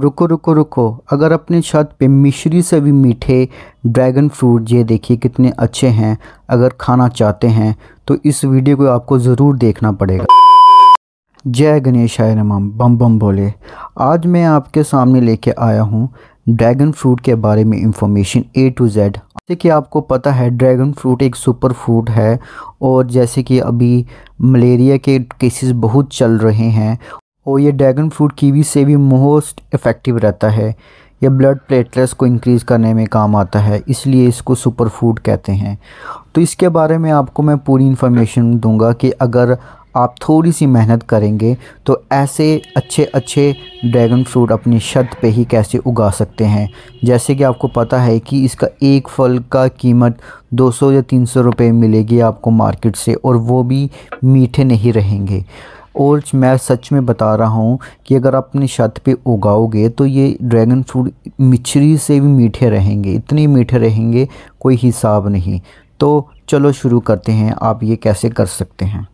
रुको रुको रुको अगर अपने छत पे मिश्री से भी मीठे ड्रैगन फ्रूट ये देखिए कितने अच्छे हैं अगर खाना चाहते हैं तो इस वीडियो को आपको ज़रूर देखना पड़ेगा जय गणेश हाय नमम बम बम बोले आज मैं आपके सामने लेके आया हूँ ड्रैगन फ्रूट के बारे में इंफॉर्मेशन ए टू जेड जैसे कि आपको पता है ड्रैगन फ्रूट एक सुपर फूड है और जैसे कि अभी मलेरिया के केसेस बहुत चल रहे हैं और ये ड्रैगन फ्रूट कीवी से भी मोस्ट इफ़ेक्टिव रहता है यह ब्लड प्लेटलेट्स को इंक्रीज़ करने में काम आता है इसलिए इसको सुपर फूड कहते हैं तो इसके बारे में आपको मैं पूरी इन्फॉर्मेशन दूंगा कि अगर आप थोड़ी सी मेहनत करेंगे तो ऐसे अच्छे अच्छे ड्रैगन फ्रूट अपनी छत पे ही कैसे उगा सकते हैं जैसे कि आपको पता है कि इसका एक फल का कीमत 200 या 300 रुपए मिलेगी आपको मार्केट से और वो भी मीठे नहीं रहेंगे और मैं सच में बता रहा हूँ कि अगर आप अपनी छत पे उगाओगे तो ये ड्रैगन फ्रूट मिचरी से भी मीठे रहेंगे इतने मीठे रहेंगे कोई हिसाब नहीं तो चलो शुरू करते हैं आप ये कैसे कर सकते हैं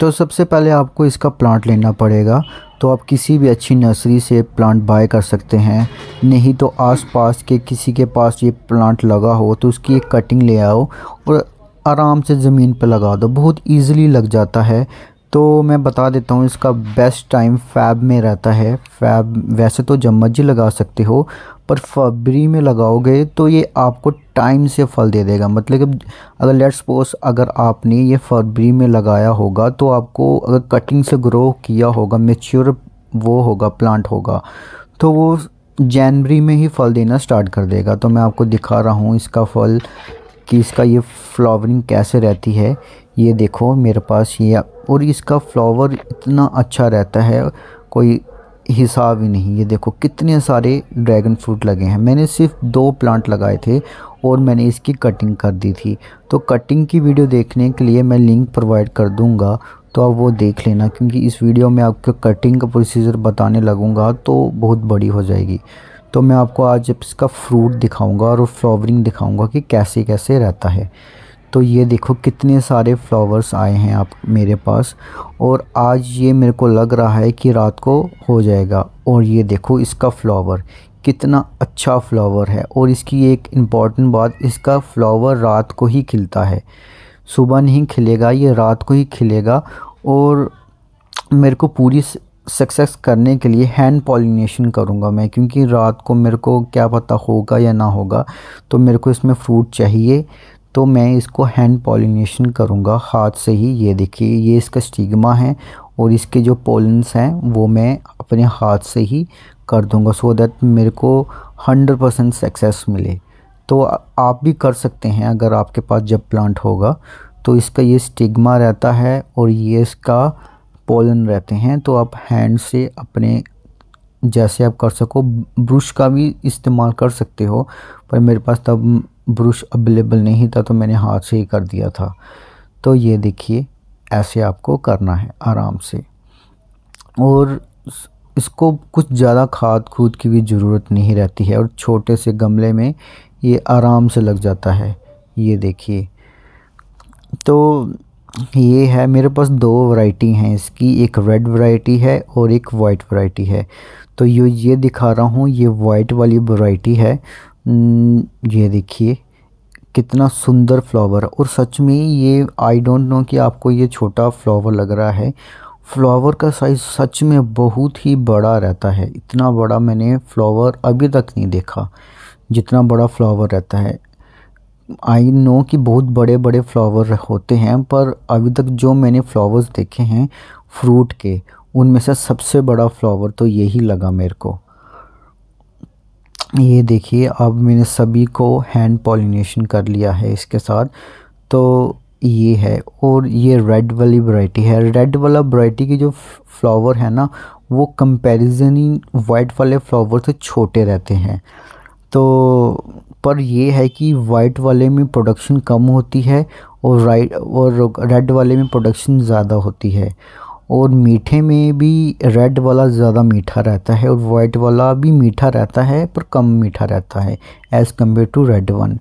तो सबसे पहले आपको इसका प्लांट लेना पड़ेगा तो आप किसी भी अच्छी नर्सरी से प्लांट बाय कर सकते हैं नहीं तो आसपास के किसी के पास ये प्लांट लगा हो तो उसकी एक कटिंग ले आओ और आराम से ज़मीन पर लगा दो बहुत इजीली लग जाता है तो मैं बता देता हूँ इसका बेस्ट टाइम फैब में रहता है फैब वैसे तो जब मर्जी लगा सकते हो पर फरवरी में लगाओगे तो ये आपको टाइम से फल दे देगा मतलब कि अगर लेट्स सपोज अगर आपने ये फरवरी में लगाया होगा तो आपको अगर कटिंग से ग्रो किया होगा मेच्योर वो होगा प्लांट होगा तो वो जनवरी में ही फल देना स्टार्ट कर देगा तो मैं आपको दिखा रहा हूँ इसका फल कि इसका ये फ्लावरिंग कैसे रहती है ये देखो मेरे पास ये और इसका फ्लावर इतना अच्छा रहता है कोई हिसाब ही नहीं ये देखो कितने सारे ड्रैगन फ्रूट लगे हैं मैंने सिर्फ दो प्लांट लगाए थे और मैंने इसकी कटिंग कर दी थी तो कटिंग की वीडियो देखने के लिए मैं लिंक प्रोवाइड कर दूंगा तो आप वो देख लेना क्योंकि इस वीडियो में आपको कटिंग का प्रोसीजर बताने लगूँगा तो बहुत बड़ी हो जाएगी तो मैं आपको आज इसका फ्रूट दिखाऊंगा और फ्लावरिंग दिखाऊंगा कि कैसे कैसे रहता है तो ये देखो कितने सारे फ्लावर्स आए हैं आप मेरे पास और आज ये मेरे को लग रहा है कि रात को हो जाएगा और ये देखो इसका फ्लावर कितना अच्छा फ्लावर है और इसकी एक इम्पॉर्टेंट बात इसका फ्लावर रात को ही खिलता है सुबह नहीं खिलेगा ये रात को ही खिलेगा और मेरे को पूरी सक्सेस करने के लिए हैंड पॉलिनेशन करूँगा मैं क्योंकि रात को मेरे को क्या पता होगा या ना होगा तो मेरे को इसमें फ्रूट चाहिए तो मैं इसको हैंड पॉलिनेशन करूँगा हाथ से ही ये देखिए ये इसका स्टिग्मा है और इसके जो पोलन्स हैं वो मैं अपने हाथ से ही कर दूँगा सो दैट मेरे को हंड्रेड परसेंट सक्सेस मिले तो आप भी कर सकते हैं अगर आपके पास जब प्लांट होगा तो इसका ये स्टिग्मा रहता है और ये इसका पोलन रहते हैं तो आप हैंड से अपने जैसे आप कर सको ब्रश का भी इस्तेमाल कर सकते हो पर मेरे पास तब ब्रश अवेलेबल नहीं था तो मैंने हाथ से ही कर दिया था तो ये देखिए ऐसे आपको करना है आराम से और इसको कुछ ज़्यादा खाद खूद की भी ज़रूरत नहीं रहती है और छोटे से गमले में ये आराम से लग जाता है ये देखिए तो ये है मेरे पास दो वैरायटी हैं इसकी एक रेड वैरायटी है और एक वाइट वैरायटी है तो ये ये दिखा रहा हूँ ये वाइट वाली वैरायटी है ये देखिए कितना सुंदर फ्लावर और सच में ये आई डोंट नो कि आपको ये छोटा फ्लावर लग रहा है फ्लावर का साइज़ सच में बहुत ही बड़ा रहता है इतना बड़ा मैंने फ्लावर अभी तक नहीं देखा जितना बड़ा फ्लावर रहता है आई नो कि बहुत बड़े बड़े फ्लावर होते हैं पर अभी तक जो मैंने फ्लावर्स देखे हैं फ्रूट के उनमें से सबसे बड़ा फ्लावर तो यही लगा मेरे को ये देखिए अब मैंने सभी को हैंड पॉलिनेशन कर लिया है इसके साथ तो ये है और ये रेड वाली वैरायटी है रेड वाला वैरायटी के जो फ्लावर है ना वो कंपैरिजन ही वाइट वाले फ्लावर से छोटे रहते हैं तो पर ये है कि वाइट वाले में प्रोडक्शन कम होती है और राइट और रेड वाले में प्रोडक्शन ज़्यादा होती है और मीठे में भी रेड वाला ज़्यादा मीठा रहता है और वाइट वाला भी मीठा रहता है पर कम मीठा रहता है as compare to red one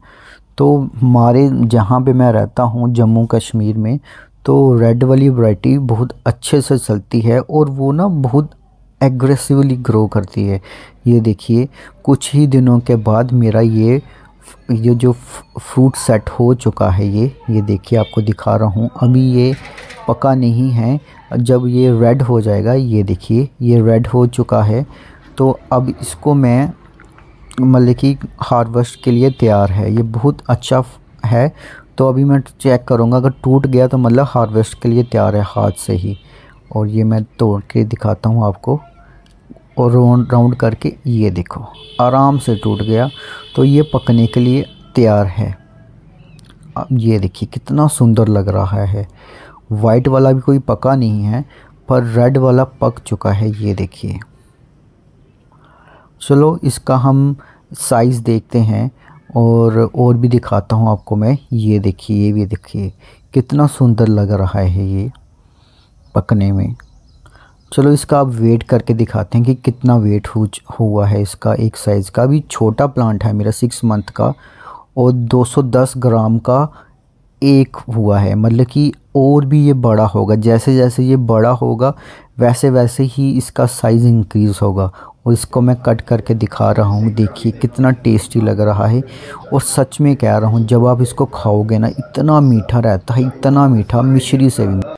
तो हमारे जहाँ पे मैं रहता हूँ जम्मू कश्मीर में तो रेड वाली वैरायटी बहुत अच्छे से चलती है और वो ना बहुत एग्रेसिवली ग्रो करती है ये देखिए कुछ ही दिनों के बाद मेरा ये ये जो फ्रूट सेट हो चुका है ये ये देखिए आपको दिखा रहा हूँ अभी ये पका नहीं है जब ये रेड हो जाएगा ये देखिए ये रेड हो चुका है तो अब इसको मैं मतलब कि हारवेस्ट के लिए तैयार है ये बहुत अच्छा है तो अभी मैं चेक करूँगा अगर टूट गया तो मतलब हारवेस्ट के लिए तैयार है हाथ से ही और ये मैं तोड़ के दिखाता हूँ आपको और राउंड राउंड करके ये देखो आराम से टूट गया तो ये पकने के लिए तैयार है अब ये देखिए कितना सुंदर लग रहा है वाइट वाला भी कोई पका नहीं है पर रेड वाला पक चुका है ये देखिए चलो इसका हम साइज़ देखते हैं और और भी दिखाता हूँ आपको मैं ये देखिए ये भी देखिए कितना सुंदर लग रहा है ये पकने में चलो इसका आप वेट करके दिखाते हैं कि कितना वेट हो हुआ है इसका एक साइज़ का अभी छोटा प्लांट है मेरा सिक्स मंथ का और 210 ग्राम का एक हुआ है मतलब कि और भी ये बड़ा होगा जैसे जैसे ये बड़ा होगा वैसे वैसे ही इसका साइज़ इंक्रीज़ होगा और इसको मैं कट करके दिखा रहा हूँ देखिए कितना टेस्टी लग रहा है और सच में कह रहा हूँ जब आप इसको खाओगे ना इतना मीठा रहता है इतना मीठा मिश्री से भी